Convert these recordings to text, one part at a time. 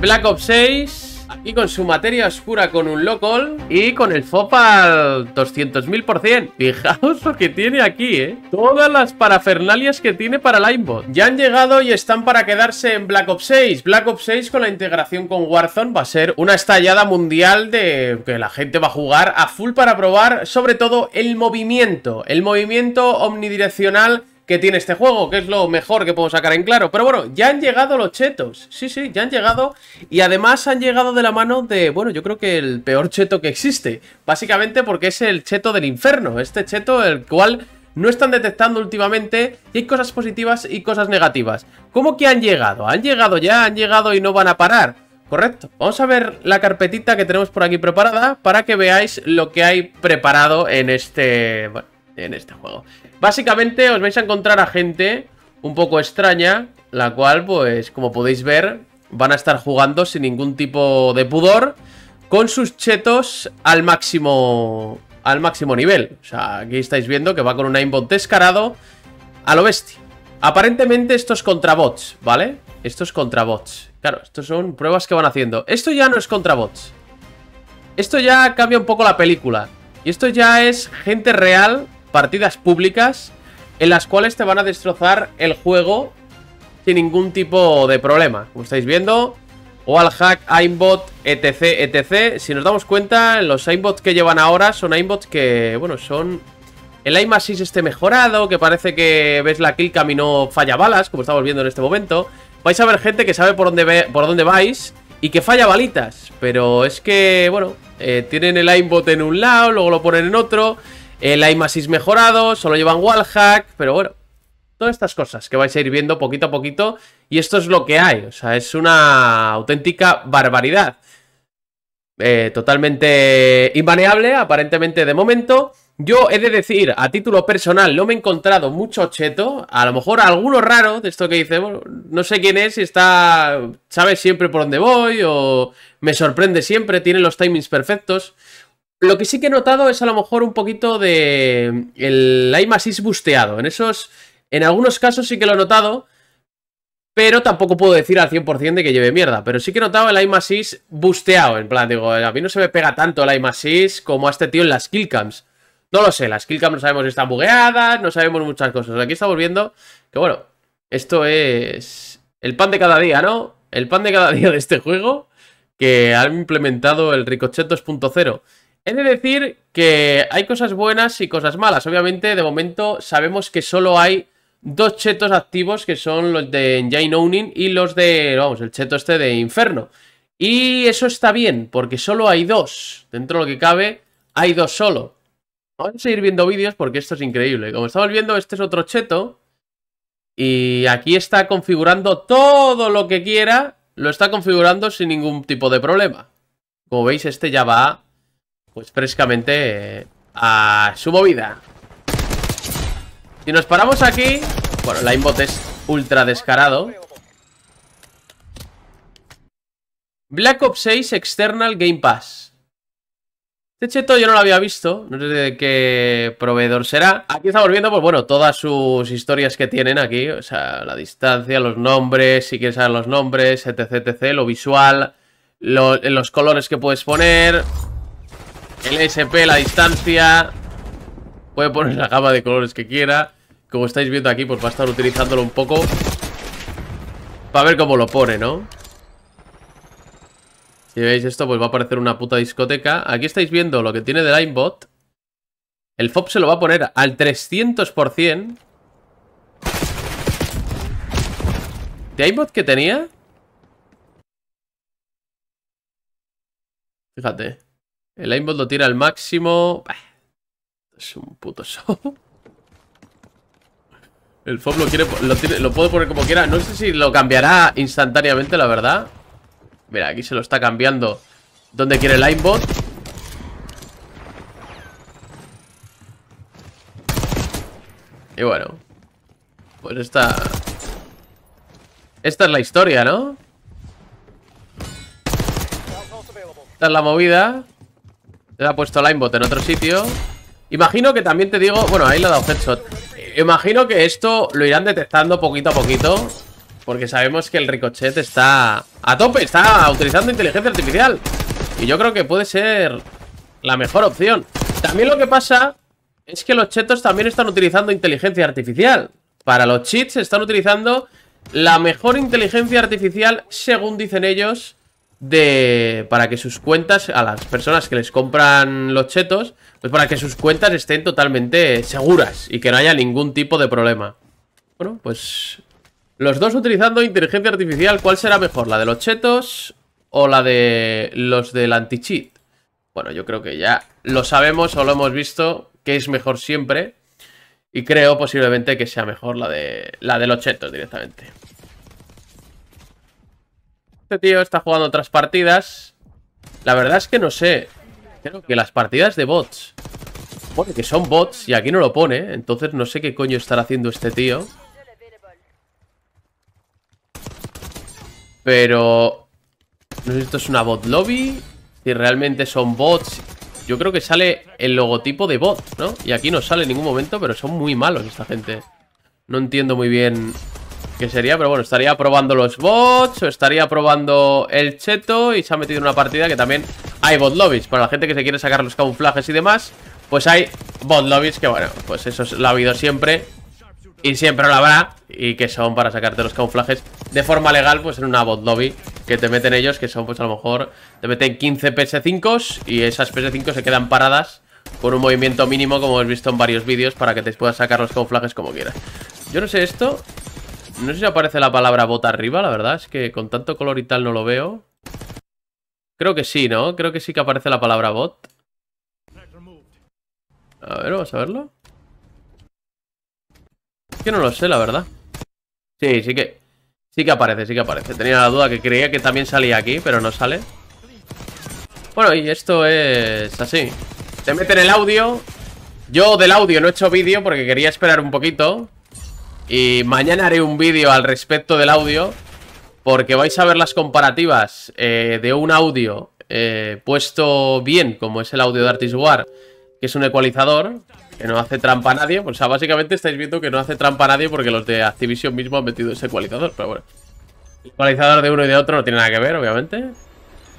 Black Ops 6. Aquí con su materia oscura con un local y con el FOPA al 200.000%. Fijaos lo que tiene aquí, ¿eh? Todas las parafernalias que tiene para Linebot. Ya han llegado y están para quedarse en Black Ops 6. Black Ops 6 con la integración con Warzone va a ser una estallada mundial de que la gente va a jugar a full para probar sobre todo el movimiento. El movimiento omnidireccional que tiene este juego, que es lo mejor que puedo sacar en claro. Pero bueno, ya han llegado los chetos. Sí, sí, ya han llegado. Y además han llegado de la mano de, bueno, yo creo que el peor cheto que existe. Básicamente porque es el cheto del infierno. Este cheto, el cual no están detectando últimamente y hay cosas positivas y cosas negativas. ¿Cómo que han llegado? Han llegado ya, han llegado y no van a parar. Correcto. Vamos a ver la carpetita que tenemos por aquí preparada para que veáis lo que hay preparado en este en este juego. Básicamente os vais a encontrar a gente un poco extraña, la cual, pues, como podéis ver, van a estar jugando sin ningún tipo de pudor con sus chetos al máximo al máximo nivel. O sea, aquí estáis viendo que va con un aimbot descarado a lo bestia. Aparentemente esto es contra bots, ¿vale? Esto es contra bots. Claro, estos son pruebas que van haciendo. Esto ya no es contra bots. Esto ya cambia un poco la película. Y esto ya es gente real partidas públicas en las cuales te van a destrozar el juego sin ningún tipo de problema. Como estáis viendo, o al hack aimbot, etc, etc. Si nos damos cuenta, los aimbots que llevan ahora son aimbots que, bueno, son... El aim assist esté mejorado, que parece que ves la kill camino falla balas, como estamos viendo en este momento. Vais a ver gente que sabe por dónde, ve, por dónde vais y que falla balitas. Pero es que, bueno, eh, tienen el aimbot en un lado, luego lo ponen en otro... El AIM mejorado, solo llevan wallhack, pero bueno. Todas estas cosas que vais a ir viendo poquito a poquito. Y esto es lo que hay. O sea, es una auténtica barbaridad. Eh, totalmente invaneable, aparentemente de momento. Yo he de decir, a título personal, no me he encontrado mucho cheto. A lo mejor alguno raro de esto que dice, no sé quién es, está. sabe siempre por dónde voy, o me sorprende siempre, tiene los timings perfectos. Lo que sí que he notado es a lo mejor un poquito de el assist busteado. En esos, en algunos casos sí que lo he notado, pero tampoco puedo decir al 100% de que lleve mierda. Pero sí que he notado el assist busteado. En plan, digo, a mí no se me pega tanto el assist como a este tío en las killcams. No lo sé, las killcams no sabemos si están bugueadas, no sabemos muchas cosas. Aquí estamos viendo que, bueno, esto es el pan de cada día, ¿no? El pan de cada día de este juego que han implementado el Ricochet 2.0. He de decir que hay cosas buenas y cosas malas. Obviamente, de momento sabemos que solo hay dos chetos activos, que son los de Engine Owning y los de, vamos, el cheto este de Inferno. Y eso está bien, porque solo hay dos. Dentro de lo que cabe, hay dos solo. Vamos a seguir viendo vídeos porque esto es increíble. Como estamos viendo, este es otro cheto. Y aquí está configurando todo lo que quiera. Lo está configurando sin ningún tipo de problema. Como veis, este ya va pues frescamente eh, a su movida. Si nos paramos aquí... Bueno, la inbot es ultra descarado. Black Ops 6 External Game Pass. Este cheto yo no lo había visto, no sé de qué proveedor será. Aquí estamos viendo, pues bueno, todas sus historias que tienen aquí, o sea, la distancia, los nombres, si quieres saber los nombres, etc, etc, lo visual, los colores que puedes poner, el SP, la distancia. Puede poner la gama de colores que quiera. Como estáis viendo aquí, pues va a estar utilizándolo un poco. Para ver cómo lo pone, ¿no? Si veis esto, pues va a parecer una puta discoteca. Aquí estáis viendo lo que tiene de aimbot. El FOB se lo va a poner al 300%. ¿De aimbot que tenía? Fíjate. El aimbot lo tira al máximo. es un puto show. El fob lo quiere, lo, lo puedo poner como quiera. No sé si lo cambiará instantáneamente, la verdad. Mira, aquí se lo está cambiando. ¿Dónde quiere el aimbot? Y bueno. Pues esta... Esta es la historia, ¿no? Esta es la movida. Le ha puesto Linebot en otro sitio. Imagino que también te digo... Bueno, ahí le ha dado headshot. Imagino que esto lo irán detectando poquito a poquito. Porque sabemos que el ricochet está a tope. Está utilizando inteligencia artificial. Y yo creo que puede ser la mejor opción. También lo que pasa es que los chetos también están utilizando inteligencia artificial. Para los cheats están utilizando la mejor inteligencia artificial, según dicen ellos, de para que sus cuentas a las personas que les compran los chetos, pues para que sus cuentas estén totalmente seguras y que no haya ningún tipo de problema. Bueno, pues los dos utilizando inteligencia artificial, ¿cuál será mejor? ¿La de los chetos o la de los del anti-cheat? Bueno, yo creo que ya lo sabemos o lo hemos visto que es mejor siempre y creo posiblemente que sea mejor la de la de los chetos directamente. Este tío está jugando otras partidas. La verdad es que no sé. Creo que las partidas de bots... Porque que son bots y aquí no lo pone. Entonces no sé qué coño estará haciendo este tío. Pero... No sé si esto es una bot lobby. Si realmente son bots. Yo creo que sale el logotipo de bot, ¿no? Y aquí no sale en ningún momento, pero son muy malos esta gente. No entiendo muy bien que sería, pero bueno, estaría probando los bots o estaría probando el cheto y se ha metido en una partida que también hay bot lobbies. Para la gente que se quiere sacar los camuflajes y demás, pues hay bot lobbies que bueno, pues eso lo ha habido siempre y siempre lo habrá y que son para sacarte los camuflajes de forma legal pues en una bot lobby que te meten ellos que son pues a lo mejor te meten 15 PS5 s y esas PS5 se quedan paradas con un movimiento mínimo como hemos visto en varios vídeos para que te puedas sacar los camuflajes como quieras. Yo no sé esto, no sé si aparece la palabra bota arriba, la verdad. Es que con tanto color y tal no lo veo. Creo que sí, ¿no? Creo que sí que aparece la palabra bot. A ver, vamos a verlo. Es que no lo sé, la verdad. Sí, sí que... Sí que aparece, sí que aparece. Tenía la duda que creía que también salía aquí, pero no sale. Bueno, y esto es así. mete meten el audio. Yo del audio no he hecho vídeo porque quería esperar un poquito. Y mañana haré un vídeo al respecto del audio porque vais a ver las comparativas eh, de un audio eh, puesto bien, como es el audio de Artis War, que es un ecualizador, que no hace trampa a nadie. O sea, básicamente estáis viendo que no hace trampa a nadie porque los de Activision mismo han metido ese ecualizador, pero bueno. El ecualizador de uno y de otro no tiene nada que ver, obviamente.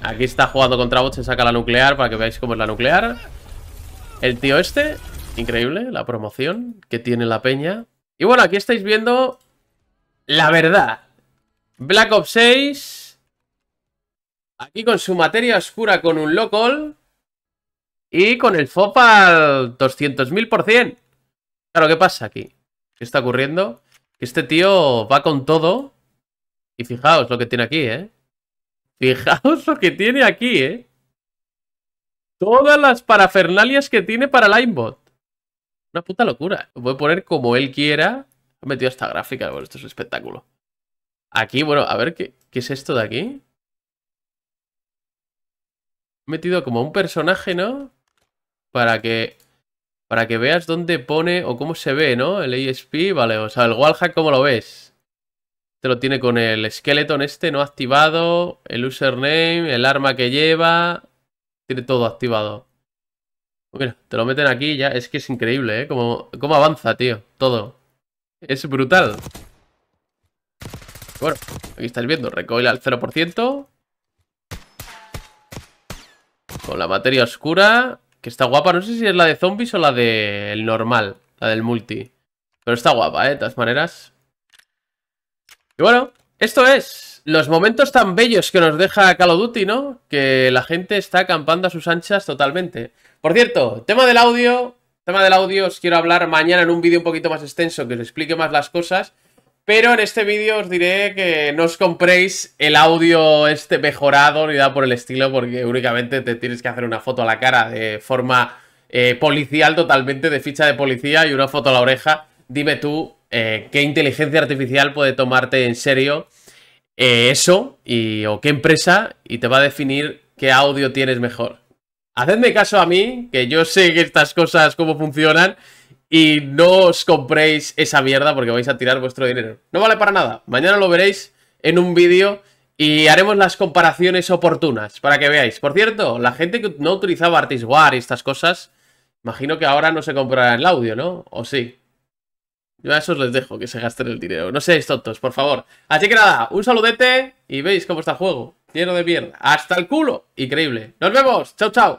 Aquí está jugando contra bots, se saca la nuclear para que veáis cómo es la nuclear. El tío este, increíble, la promoción que tiene la peña. Y bueno, aquí estáis viendo la verdad. Black Ops 6. Aquí con su materia oscura con un local. Y con el FOP al 200.000%. Claro, ¿qué pasa aquí? ¿Qué está ocurriendo? Que este tío va con todo. Y fijaos lo que tiene aquí, ¿eh? Fijaos lo que tiene aquí, ¿eh? Todas las parafernalias que tiene para Linebot. Una puta locura. voy a poner como él quiera. Ha metido esta gráfica. Bueno, esto es espectáculo. Aquí, bueno, a ver qué, qué es esto de aquí. He metido como un personaje, ¿no? Para que. Para que veas dónde pone o cómo se ve, ¿no? El ASP, vale, o sea, el wallhack, ¿cómo lo ves? Te este lo tiene con el skeleton este no activado, el username, el arma que lleva, tiene todo activado. Pues mira, te lo meten aquí ya. Es que es increíble, ¿eh? Como, cómo avanza, tío. Todo. Es brutal. Bueno, aquí estáis viendo. Recoil al 0%. Con la materia oscura. Que está guapa. No sé si es la de zombies o la del normal. La del multi. Pero está guapa, ¿eh? De todas maneras. Y bueno, esto es los momentos tan bellos que nos deja Call of Duty, ¿no? Que la gente está acampando a sus anchas totalmente. Por cierto, tema del audio. Tema del audio, os quiero hablar mañana en un vídeo un poquito más extenso que os explique más las cosas. Pero en este vídeo os diré que no os compréis el audio este mejorado ni nada por el estilo, porque únicamente te tienes que hacer una foto a la cara de forma eh, policial totalmente, de ficha de policía y una foto a la oreja. Dime tú eh, qué inteligencia artificial puede tomarte en serio eh, eso y, o qué empresa y te va a definir qué audio tienes mejor. Hacedme caso a mí, que yo sé que estas cosas cómo funcionan y no os compréis esa mierda porque vais a tirar vuestro dinero. No vale para nada. Mañana lo veréis en un vídeo y haremos las comparaciones oportunas para que veáis. Por cierto, la gente que no utilizaba War y estas cosas, imagino que ahora no se comprará el audio, ¿no? ¿O sí? Yo a esos les dejo que se gasten el dinero. No seáis tontos, por favor. Así que nada, un saludete y veis cómo está el juego. Lleno de mierda. Hasta el culo. Increíble. Nos vemos. Chao, chao.